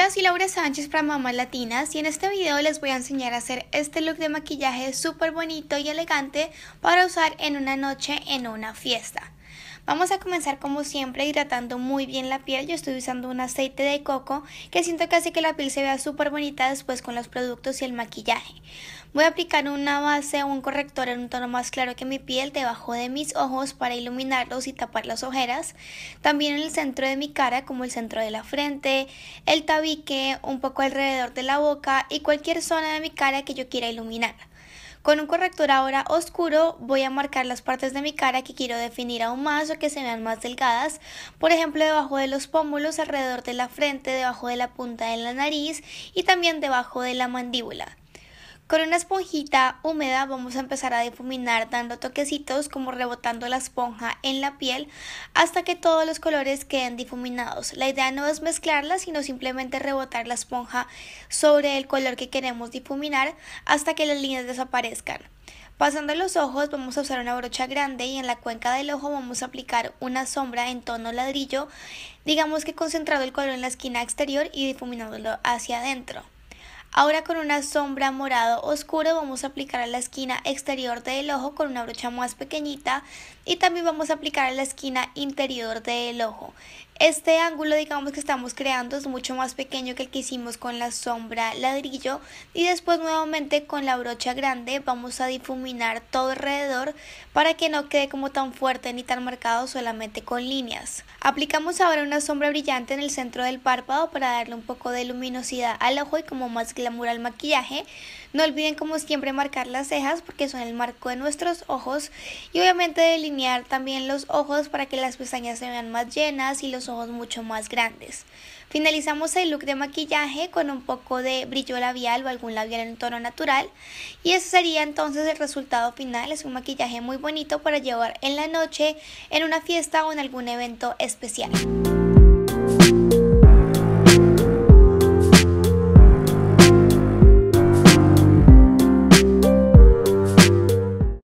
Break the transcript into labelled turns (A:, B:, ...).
A: Hola, soy Laura Sánchez para Mamas Latinas y en este video les voy a enseñar a hacer este look de maquillaje super bonito y elegante para usar en una noche en una fiesta. Vamos a comenzar como siempre hidratando muy bien la piel. Yo estoy usando un aceite de coco que siento que hace que la piel se vea súper bonita después con los productos y el maquillaje. Voy a aplicar una base o un corrector en un tono más claro que mi piel debajo de mis ojos para iluminarlos y tapar las ojeras. También en el centro de mi cara como el centro de la frente, el tabique, un poco alrededor de la boca y cualquier zona de mi cara que yo quiera iluminar. Con un corrector ahora oscuro voy a marcar las partes de mi cara que quiero definir aún más o que se vean más delgadas, por ejemplo debajo de los pómulos, alrededor de la frente, debajo de la punta de la nariz y también debajo de la mandíbula. Con una esponjita húmeda vamos a empezar a difuminar dando toquecitos como rebotando la esponja en la piel hasta que todos los colores queden difuminados. La idea no es mezclarla sino simplemente rebotar la esponja sobre el color que queremos difuminar hasta que las líneas desaparezcan. Pasando los ojos vamos a usar una brocha grande y en la cuenca del ojo vamos a aplicar una sombra en tono ladrillo, digamos que concentrado el color en la esquina exterior y difuminándolo hacia adentro. Ahora con una sombra morado oscuro vamos a aplicar a la esquina exterior del ojo con una brocha más pequeñita y también vamos a aplicar a la esquina interior del ojo. Este ángulo, digamos, que estamos creando es mucho más pequeño que el que hicimos con la sombra ladrillo y después nuevamente con la brocha grande vamos a difuminar todo alrededor para que no quede como tan fuerte ni tan marcado solamente con líneas. Aplicamos ahora una sombra brillante en el centro del párpado para darle un poco de luminosidad al ojo y como más glamour al maquillaje. No olviden como siempre marcar las cejas porque son el marco de nuestros ojos y obviamente delinear también los ojos para que las pestañas se vean más llenas y los ojos mucho más grandes. Finalizamos el look de maquillaje con un poco de brillo labial o algún labial en tono natural y ese sería entonces el resultado final. Es un maquillaje muy bonito para llevar en la noche, en una fiesta o en algún evento especial.